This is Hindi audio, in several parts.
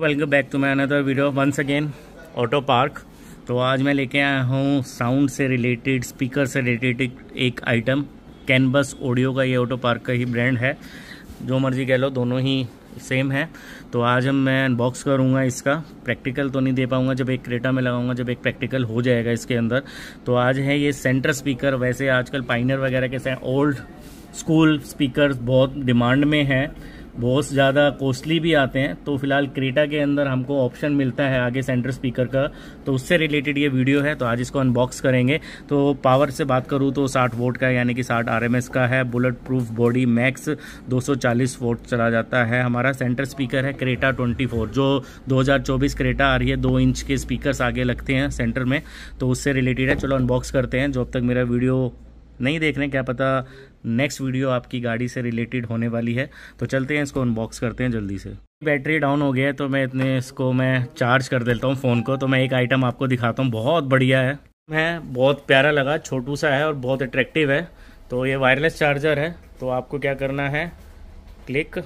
welcome back to my another video once again auto park तो आज मैं लेके आया हूँ साउंड से रिलेटेड स्पीकर से रिलेटेड एक आइटम कैनबस ऑडियो का ये ऑटो पार्क का ही ब्रांड है जो मर्जी कह लो दोनों ही सेम है तो आज हम मैं अनबॉक्स करूँगा इसका प्रैक्टिकल तो नहीं दे पाऊँगा जब एक क्रेटा में लगाऊंगा जब एक प्रैक्टिकल हो जाएगा इसके अंदर तो आज है ये सेंटर स्पीकर वैसे आजकल पाइनर वगैरह के ओल्ड स्कूल स्पीकर बहुत डिमांड में हैं बहुत ज़्यादा कॉस्टली भी आते हैं तो फिलहाल क्रेटा के अंदर हमको ऑप्शन मिलता है आगे सेंटर स्पीकर का तो उससे रिलेटेड ये वीडियो है तो आज इसको अनबॉक्स करेंगे तो पावर से बात करूँ तो 60 वोट का यानी कि 60 आरएमएस का है bullet proof body max 240 watt चला जाता है हमारा सेंटर स्पीकर है क्रेटा ट्वेंटी जो दो क्रेटा आ रही है दो इंच के स्पीकर आगे लगते हैं सेंटर में तो उससे रिलेटेड है चलो अनबॉक्स करते हैं जो अब तक मेरा वीडियो नहीं देख रहे हैं क्या पता नेक्स्ट वीडियो आपकी गाड़ी से रिलेटेड होने वाली है तो चलते हैं इसको अनबॉक्स करते हैं जल्दी से बैटरी डाउन हो गया है तो मैं इतने इसको मैं चार्ज कर देता हूँ फ़ोन को तो मैं एक आइटम आपको दिखाता हूँ बहुत बढ़िया है मैं बहुत प्यारा लगा छोटू सा है और बहुत अट्रैक्टिव है तो ये वायरलेस चार्जर है तो आपको क्या करना है क्लिक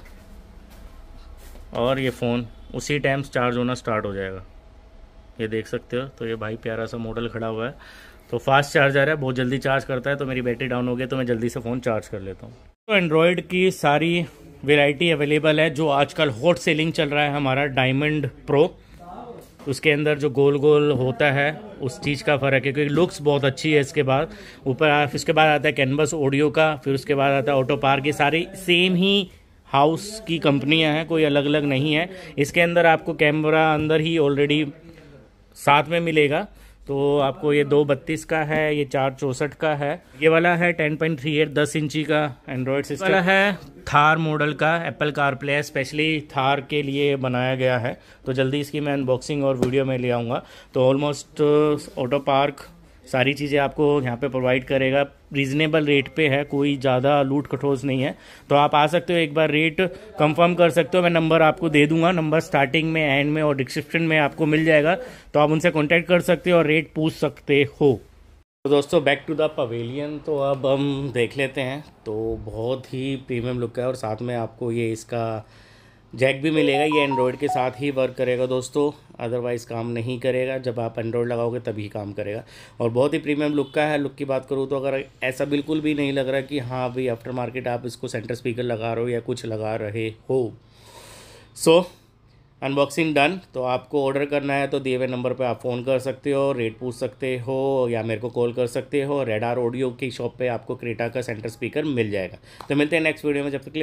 और ये फ़ोन उसी टाइम चार्ज होना स्टार्ट हो जाएगा ये देख सकते हो तो ये भाई प्यारा सा मॉडल खड़ा हुआ है तो फास्ट चार्जर है बहुत जल्दी चार्ज करता है तो मेरी बैटरी डाउन हो गई तो मैं जल्दी से फ़ोन चार्ज कर लेता हूँ तो एंड्रॉयड की सारी वेराइटी अवेलेबल है जो आजकल हॉट सेलिंग चल रहा है हमारा डायमंड प्रो उसके अंदर जो गोल गोल होता है उस चीज़ का फ़र्क है क्योंकि लुक्स बहुत अच्छी है इसके बाद ऊपर इसके बाद आता है कैनवस ऑडियो का फिर उसके बाद आता है ऑटो पार्क ये सारी सेम ही हाउस की कंपनियां हैं कोई अलग अलग नहीं है इसके अंदर आपको कैमरा अंदर ही ऑलरेडी साथ में मिलेगा तो आपको ये दो बत्तीस का है ये चार चौंसठ का है ये वाला है टेन पॉइंट थ्री एट दस इंची का एंड्रॉयड सिस्टम वाला है थार मॉडल का Apple CarPlay specially Thar के लिए बनाया गया है तो जल्दी इसकी मैं अनबॉक्सिंग और वीडियो में ले आऊँगा तो ऑलमोस्ट ऑटो पार्क सारी चीज़ें आपको यहाँ पे प्रोवाइड करेगा रीजनेबल रेट पे है कोई ज़्यादा लूट कठोस नहीं है तो आप आ सकते हो एक बार रेट कंफर्म कर सकते हो मैं नंबर आपको दे दूंगा नंबर स्टार्टिंग में एंड में और डिस्क्रिप्शन में आपको मिल जाएगा तो आप उनसे कॉन्टैक्ट कर सकते हो और रेट पूछ सकते हो तो दोस्तों बैक टू द पवेलियन तो अब हम देख लेते हैं तो बहुत ही प्रीमियम लुक है और साथ में आपको ये इसका जैक भी मिलेगा ये एंड्रॉयड के साथ ही वर्क करेगा दोस्तों अदरवाइज़ काम नहीं करेगा जब आप एंड्रॉयड लगाओगे तभी काम करेगा और बहुत ही प्रीमियम लुक का है लुक की बात करूँ तो अगर ऐसा बिल्कुल भी नहीं लग रहा कि हाँ अभी आफ्टर मार्केट आप इसको सेंटर स्पीकर लगा रहे हो या कुछ लगा रहे हो सो अनबॉक्सिंग डन तो आपको ऑर्डर करना है तो दिए हुए नंबर पर आप फ़ोन कर सकते हो रेट पूछ सकते हो या मेरे को कॉल कर सकते हो रेडार ऑडियो की शॉप पर आपको क्रेटा का सेंटर स्पीकर मिल जाएगा तो मिलते हैं नेक्स्ट वीडियो में जब तक